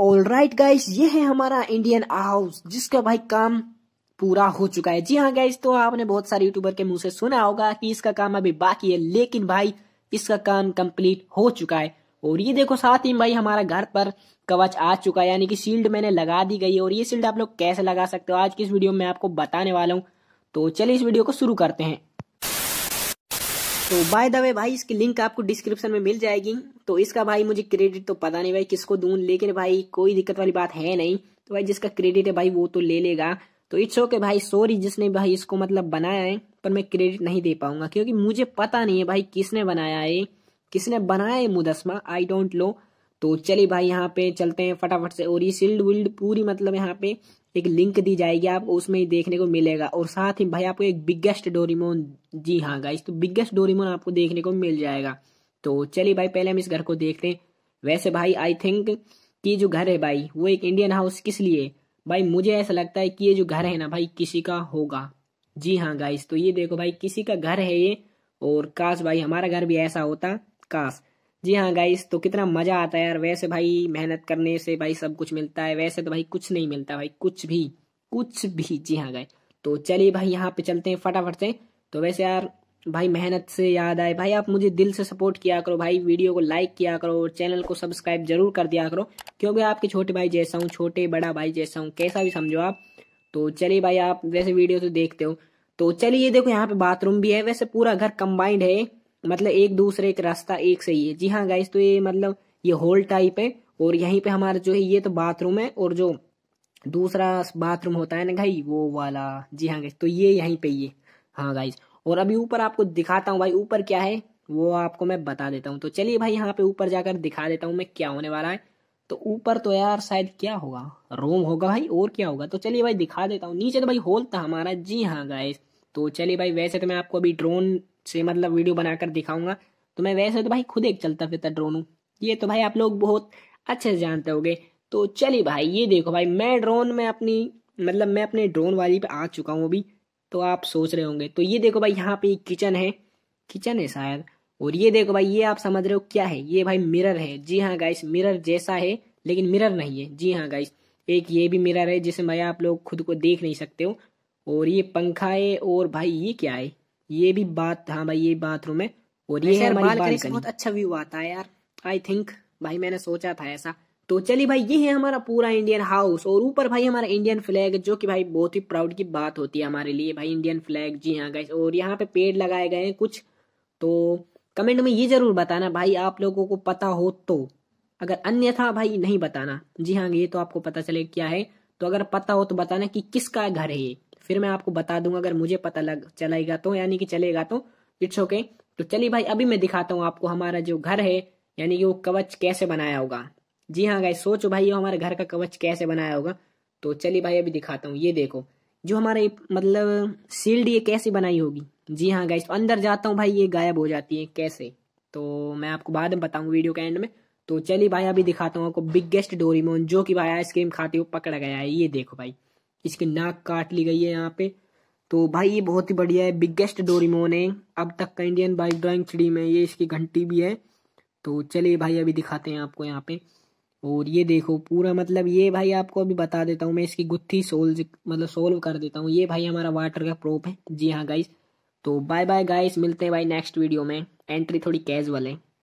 all right guys ये है हमारा इंडियन हाउस जिसका भाई काम पूरा हो चुका है जी हाँ गाइस तो आपने बहुत सारे यूट्यूबर के मुंह से सुना होगा कि इसका काम अभी बाकी है लेकिन भाई इसका काम कंप्लीट हो चुका है और ये देखो साथ ही भाई हमारा घर पर कवच आ चुका है यानी कि शील्ड मैंने लगा दी गई है और ये शील्ड आप लोग कैसे लगा सकते हो आज की इस वीडियो में आपको बताने वाला हूँ तो चलिए इस वीडियो को शुरू करते हैं तो बाय द वे भाई इसकी लिंक आपको डिस्क्रिप्शन में मिल जाएगी तो इसका भाई मुझे क्रेडिट तो पता नहीं भाई किसको दूं लेकिन भाई कोई दिक्कत वाली बात है नहीं तो भाई जिसका क्रेडिट है भाई वो तो ले लेगा तो इट्स ओके भाई सॉरी जिसने भाई इसको मतलब बनाया है पर मैं क्रेडिट नहीं दे पाऊंगा क्योंकि मुझे पता नहीं है भाई किसने बनाया है किसने बनाया है मुदस्मा आई डोंट लो तो चलिए भाई यहाँ पे चलते हैं फटाफट से और ये शील्ड विल्ड पूरी मतलब यहाँ पे एक लिंक दी जाएगी आपको उसमें ही देखने को मिलेगा और साथ ही भाई आपको एक बिगेस्ट डोरीमोन जी हाँ गाइस तो बिगेस्ट डोरीमोन आपको देखने को मिल जाएगा तो चलिए भाई पहले हम इस घर को देखते हैं वैसे भाई आई थिंक कि जो घर है भाई वो एक इंडियन हाउस किस लिए भाई मुझे ऐसा लगता है कि ये जो घर है ना भाई किसी का होगा जी हाँ गाइस तो ये देखो भाई किसी का घर है ये और काश भाई हमारा घर भी ऐसा होता काश जी हाँ गाइस तो कितना मजा आता है यार वैसे भाई मेहनत करने से भाई सब कुछ मिलता है वैसे तो भाई कुछ नहीं मिलता भाई कुछ भी कुछ भी जी हाँ गाइस तो चलिए भाई यहाँ पे चलते हैं फटाफट से तो वैसे यार भाई मेहनत से याद आए भाई आप मुझे दिल से सपोर्ट किया करो भाई वीडियो को लाइक किया करो और चैनल को सब्सक्राइब जरूर कर दिया करो क्योंकि आपके छोटे भाई जैसा हूँ छोटे बड़ा भाई जैसा हूँ कैसा भी समझो आप तो चलिए भाई आप वैसे वीडियो तो देखते हो तो चलिए देखो यहाँ पे बाथरूम भी है वैसे पूरा घर कंबाइंड है मतलब एक दूसरे एक रास्ता एक सही है जी हाँ गाइस तो ये मतलब ये होल टाइप है और यहीं पे हमारा जो है ये तो बाथरूम है और जो दूसरा बाथरूम होता है ना भाई वो वाला जी हाँ गाइस तो ये यहीं पे ये हाँ गाइस और अभी ऊपर आपको दिखाता हूँ भाई ऊपर क्या है वो आपको मैं बता देता हूँ तो चलिए भाई यहाँ पे ऊपर जाकर दिखा देता हूँ मैं क्या होने वाला है तो ऊपर तो यार शायद क्या होगा रोम होगा भाई और क्या होगा तो चलिए भाई दिखा देता हूँ नीचे तो भाई होल था हमारा जी हाँ गाइस तो चलिए भाई वैसे तो मैं आपको अभी ड्रोन से मतलब वीडियो बनाकर दिखाऊंगा तो मैं वैसे तो भाई खुद एक चलता फिरता ड्रोन हूँ ये तो भाई आप लोग बहुत अच्छे से जानते होगे तो चलिए भाई ये देखो भाई मैं ड्रोन में अपनी मतलब मैं अपने ड्रोन वाली पे आ चुका हूँ अभी तो आप सोच रहे होंगे तो ये देखो भाई यहाँ पे किचन है किचन है शायद और ये देखो भाई ये आप समझ रहे हो क्या है ये भाई मिरर है जी हाँ गाइस मिरर जैसा है लेकिन मिरर नहीं है जी हाँ गाइस एक ये भी मिरर है जिसमें भाई आप लोग खुद को देख नहीं सकते हो और ये पंखा है और भाई ये क्या है ये भी बात हाँ भाई ये बाथरूम है और ये है बालकनी बहुत अच्छा व्यू आता है यार आई थिंक भाई मैंने सोचा था ऐसा तो चलिए भाई ये है हमारा पूरा इंडियन हाउस और ऊपर भाई हमारा इंडियन फ्लैग जो कि भाई बहुत ही प्राउड की बात होती है हमारे लिए भाई इंडियन फ्लैग जी हाँ गाइस और यहाँ पे पेड़ लगाए गए हैं कुछ तो कमेंट में ये जरूर बताना भाई आप लोगों को पता हो तो अगर अन्यथा भाई नहीं बताना जी हाँ ये तो आपको पता चले क्या है तो अगर पता हो तो बताना कि किसका घर है ये फिर मैं आपको बता दूंगा अगर मुझे पता लग चलाएगा तो यानी कि चलेगा तो इट्स ओके तो चलिए भाई अभी मैं दिखाता हूँ आपको हमारा जो घर है यानी कि वो कवच कैसे बनाया होगा जी हाँ भाई सोचो भाई ये हमारे घर का कवच कैसे बनाया होगा तो चलिए भाई अभी दिखाता हूँ ये देखो जो हमारा मतलब सील्ड ये कैसे बनाई होगी जी हाँ गाइस तो अंदर जाता हूँ भाई ये गायब हो जाती है कैसे तो मैं आपको बाद में बताऊंगा वीडियो के एंड में तो चलिए भाई अभी दिखाता हूँ आपको बिगेस्ट डोरीमोन जो कि भाई आइसक्रीम खाते हुए पकड़ा गया है ये देखो भाई इसकी नाक काट ली गई है यहाँ पे तो भाई ये बहुत ही बढ़िया है बिगेस्ट डोरीमोन है अब तक का इंडियन बाइक ड्राइंग थ्री में ये इसकी घंटी भी है तो चलिए भाई अभी दिखाते हैं आपको यहाँ पे और ये देखो पूरा मतलब ये भाई आपको अभी बता देता हूँ मैं इसकी गुत्थी सोल्व मतलब सोल्व कर देता हूँ ये भाई हमारा वाटर का प्रोप है जी हाँ गाइस तो बाय बाय गाइस मिलते हैं भाई नेक्स्ट वीडियो में एंट्री थोड़ी कैजुअल है